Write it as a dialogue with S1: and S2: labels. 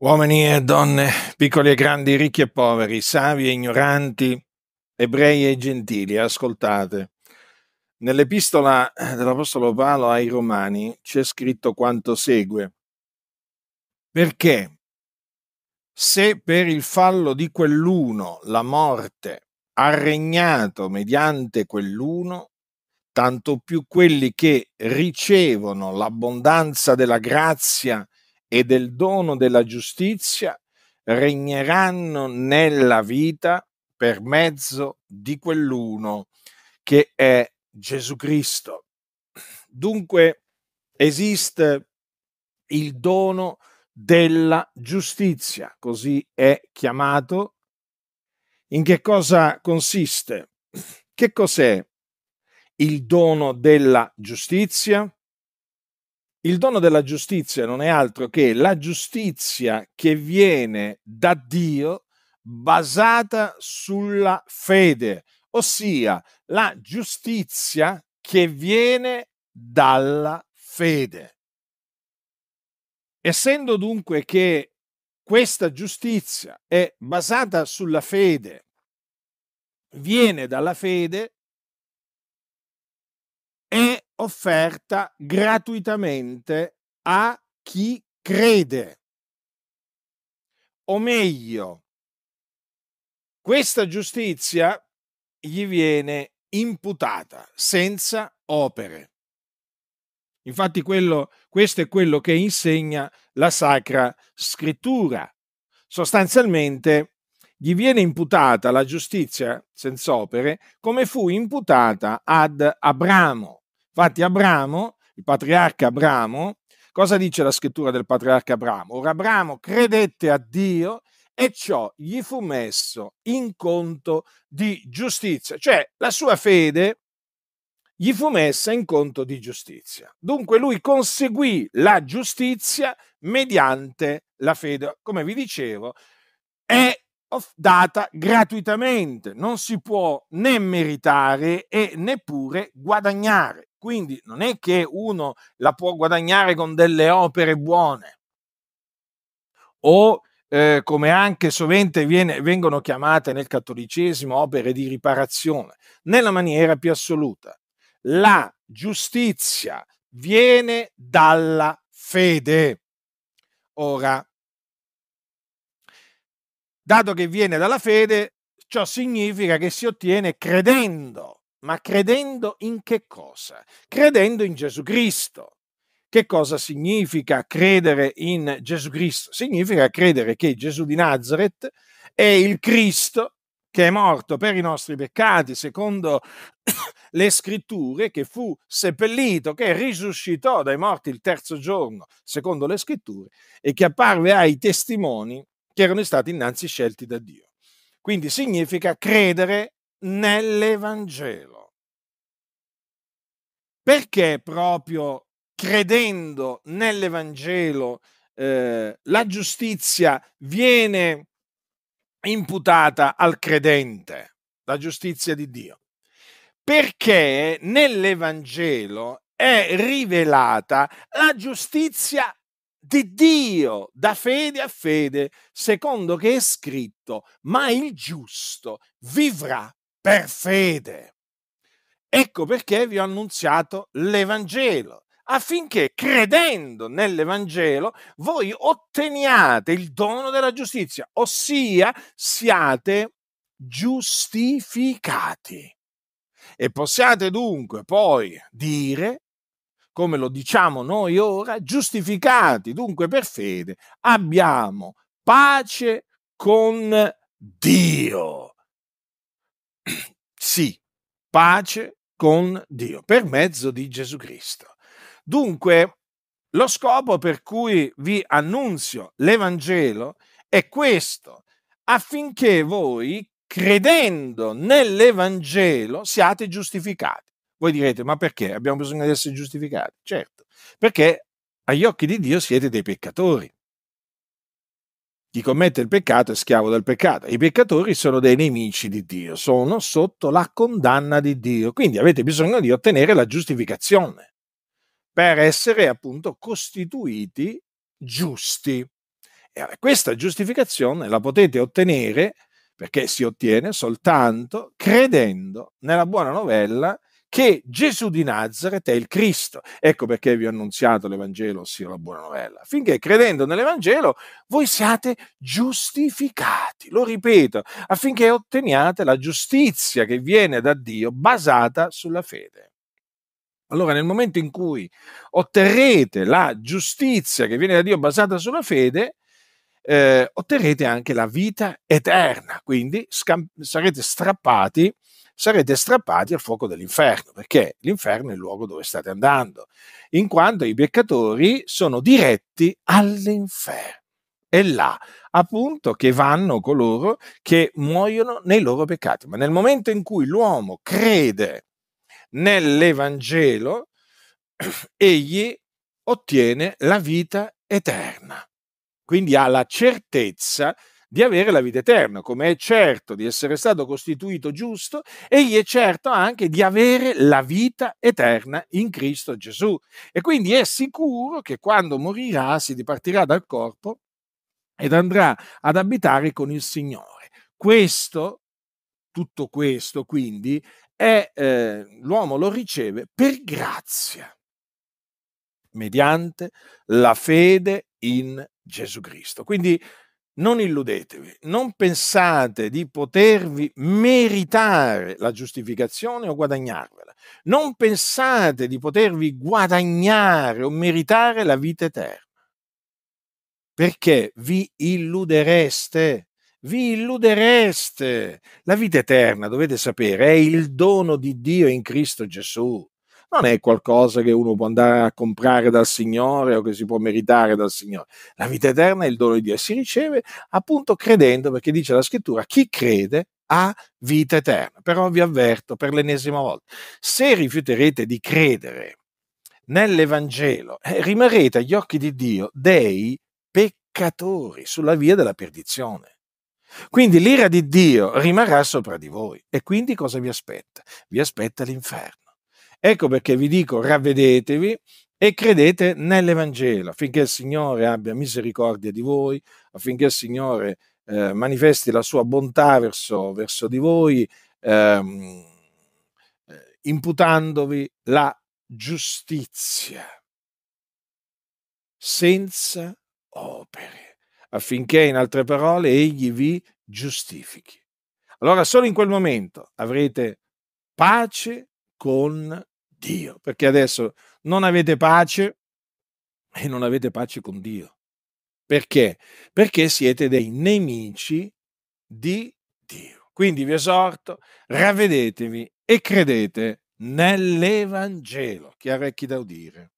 S1: Uomini e donne, piccoli e grandi, ricchi e poveri, savi e ignoranti, ebrei e gentili, ascoltate. Nell'epistola dell'Apostolo Paolo ai Romani c'è scritto quanto segue. Perché se per il fallo di quell'uno la morte ha regnato mediante quell'uno, tanto più quelli che ricevono l'abbondanza della grazia e del dono della giustizia regneranno nella vita per mezzo di quell'uno che è Gesù Cristo. Dunque esiste il dono della giustizia, così è chiamato. In che cosa consiste? Che cos'è il dono della giustizia? Il dono della giustizia non è altro che la giustizia che viene da Dio basata sulla fede, ossia la giustizia che viene dalla fede. Essendo dunque che questa giustizia è basata sulla fede, viene dalla fede, offerta gratuitamente a chi crede. O meglio, questa giustizia gli viene imputata senza opere. Infatti quello, questo è quello che insegna la Sacra Scrittura. Sostanzialmente gli viene imputata la giustizia senza opere come fu imputata ad Abramo. Infatti Abramo, il patriarca Abramo, cosa dice la scrittura del patriarca Abramo? Ora Abramo credette a Dio e ciò gli fu messo in conto di giustizia, cioè la sua fede gli fu messa in conto di giustizia. Dunque lui conseguì la giustizia mediante la fede. Come vi dicevo, è data gratuitamente, non si può né meritare e neppure guadagnare. Quindi non è che uno la può guadagnare con delle opere buone o eh, come anche sovente viene, vengono chiamate nel cattolicesimo opere di riparazione, nella maniera più assoluta. La giustizia viene dalla fede. Ora, dato che viene dalla fede, ciò significa che si ottiene credendo ma credendo in che cosa? Credendo in Gesù Cristo. Che cosa significa credere in Gesù Cristo? Significa credere che Gesù di Nazareth è il Cristo che è morto per i nostri peccati, secondo le scritture, che fu seppellito, che risuscitò dai morti il terzo giorno, secondo le scritture, e che apparve ai testimoni che erano stati innanzi scelti da Dio. Quindi significa credere nell'Evangelo. Perché proprio credendo nell'Evangelo eh, la giustizia viene imputata al credente, la giustizia di Dio? Perché nell'Evangelo è rivelata la giustizia di Dio da fede a fede, secondo che è scritto, ma il giusto vivrà per fede. Ecco perché vi ho annunziato l'Evangelo, affinché credendo nell'Evangelo voi otteniate il dono della giustizia, ossia siate giustificati. E possiate dunque poi dire, come lo diciamo noi ora, giustificati dunque per fede, abbiamo pace con Dio sì, pace con Dio per mezzo di Gesù Cristo. Dunque, lo scopo per cui vi annunzio l'Evangelo è questo, affinché voi, credendo nell'Evangelo, siate giustificati. Voi direte, ma perché abbiamo bisogno di essere giustificati? Certo, perché agli occhi di Dio siete dei peccatori. Chi commette il peccato è schiavo del peccato. I peccatori sono dei nemici di Dio, sono sotto la condanna di Dio. Quindi avete bisogno di ottenere la giustificazione per essere appunto costituiti giusti. E questa giustificazione la potete ottenere perché si ottiene soltanto credendo nella buona novella che Gesù di Nazareth è il Cristo. Ecco perché vi ho annunziato l'Evangelo, ossia la buona novella, finché credendo nell'Evangelo voi siate giustificati, lo ripeto, affinché otteniate la giustizia che viene da Dio basata sulla fede. Allora, nel momento in cui otterrete la giustizia che viene da Dio basata sulla fede, eh, otterrete anche la vita eterna, quindi scamp- sarete strappati sarete strappati al fuoco dell'inferno, perché l'inferno è il luogo dove state andando, in quanto i peccatori sono diretti all'inferno. È là appunto che vanno coloro che muoiono nei loro peccati. Ma nel momento in cui l'uomo crede nell'Evangelo, egli ottiene la vita eterna. Quindi ha la certezza che di avere la vita eterna, come è certo di essere stato costituito giusto, egli è certo anche di avere la vita eterna in Cristo Gesù. E quindi è sicuro che quando morirà si dipartirà dal corpo ed andrà ad abitare con il Signore. Questo, tutto questo quindi, è, eh, l'uomo lo riceve per grazia, mediante la fede in Gesù Cristo. Quindi non illudetevi, non pensate di potervi meritare la giustificazione o guadagnarvela, non pensate di potervi guadagnare o meritare la vita eterna, perché vi illudereste, vi illudereste. La vita eterna, dovete sapere, è il dono di Dio in Cristo Gesù non è qualcosa che uno può andare a comprare dal Signore o che si può meritare dal Signore. La vita eterna è il dono di Dio e si riceve appunto credendo, perché dice la scrittura, chi crede ha vita eterna. Però vi avverto per l'ennesima volta, se rifiuterete di credere nell'Evangelo, eh, rimarrete agli occhi di Dio dei peccatori sulla via della perdizione. Quindi l'ira di Dio rimarrà sopra di voi e quindi cosa vi aspetta? Vi aspetta l'inferno. Ecco perché vi dico ravvedetevi e credete nell'Evangelo affinché il Signore abbia misericordia di voi, affinché il Signore eh, manifesti la sua bontà verso, verso di voi, ehm, eh, imputandovi la giustizia senza opere, affinché in altre parole egli vi giustifichi. Allora solo in quel momento avrete pace con Dio, perché adesso non avete pace e non avete pace con Dio. Perché? Perché siete dei nemici di Dio. Quindi vi esorto, ravvedetevi e credete nell'Evangelo. Chi ha orecchi da udire.